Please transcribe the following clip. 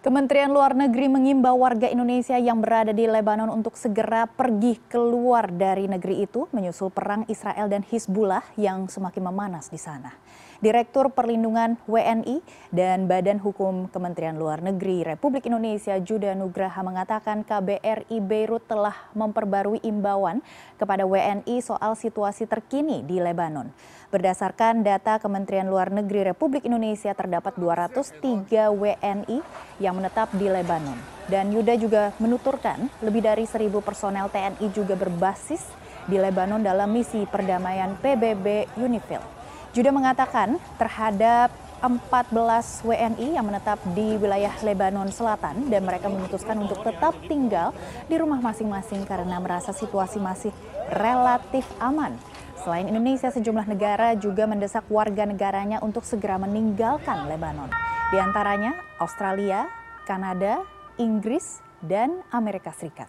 Kementerian Luar Negeri mengimbau warga Indonesia yang berada di Lebanon untuk segera pergi keluar dari negeri itu menyusul perang Israel dan Hizbullah yang semakin memanas di sana. Direktur Perlindungan WNI dan Badan Hukum Kementerian Luar Negeri Republik Indonesia Judah Nugraha mengatakan KBRI Beirut telah memperbarui imbauan kepada WNI soal situasi terkini di Lebanon. Berdasarkan data Kementerian Luar Negeri Republik Indonesia terdapat 203 WNI yang menetap di Lebanon. Dan Yuda juga menuturkan lebih dari 1.000 personel TNI juga berbasis di Lebanon dalam misi perdamaian PBB UNIFIL. Juda mengatakan terhadap 14 WNI yang menetap di wilayah Lebanon Selatan dan mereka memutuskan untuk tetap tinggal di rumah masing-masing karena merasa situasi masih relatif aman. Selain Indonesia, sejumlah negara juga mendesak warga negaranya untuk segera meninggalkan Lebanon. Di antaranya Australia, Kanada, Inggris, dan Amerika Serikat.